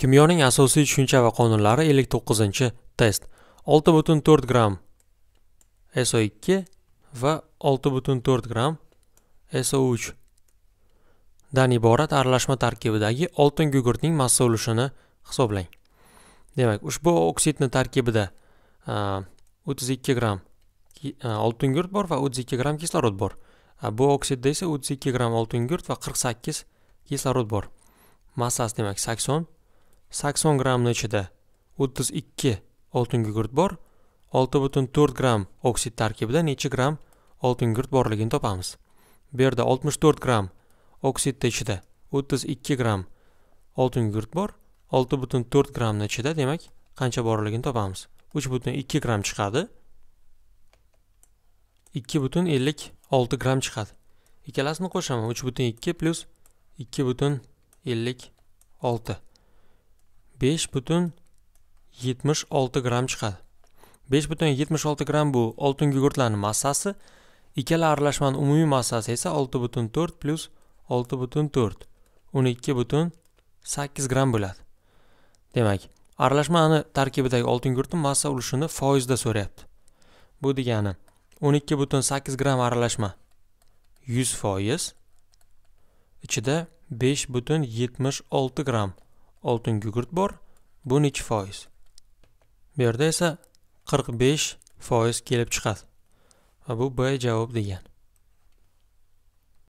kimyoning asosiy tushuncha va qonunlari 59 test 6.4 g SO2 va 6.4 g SO3 dan iborat aralashma tarkibidagi oltin gugurtning massa ulushini hisoblang demak ushbu oksidni tarkibida 32 g oltin gugurt bor va 32 g kislorod bor bu oksidda esa 32 g oltin gugurt va 48 kislorod bor massasi demak 80 sakson grammni ichida o'ttiz ikki oltin bor olti butun to'rt gramm oksid tarkibida necha gramm oltin borligini topamiz bu yerda oltmish to'rt gramm oksidni ichida o'ttiz ikki gramm oltin bor olti butun to'rt grammni ichida demak qancha borligini topamiz uch butun ikki gramm chiqadi ikki butun ellik olti gramm chiqadi ikkalasini qo'shaman uch butun ikki plyus ikki butun ellik olti besh butun yetmish olti gramm chiqadi besh butun yetmish olti gramm bu oltin gugurtlarni massasi ikkala aralashmani umumiy massasi esa olti butun to'rt plyus olti butun to'rt o'n ikki butun sakkiz gramm bo'ladi demak aralashmani tarkibidagi oltin gugurtni massa ulushini foizda so'rayapti bu degani o'n ikki butun sakkiz gramm aralashma yuz foiz ichida besh butun yetmish olti gramm oltin gugurt bor bu nechi foiz bu yerda esa qirq besh foiz kelib chiqadi va bu b javob degan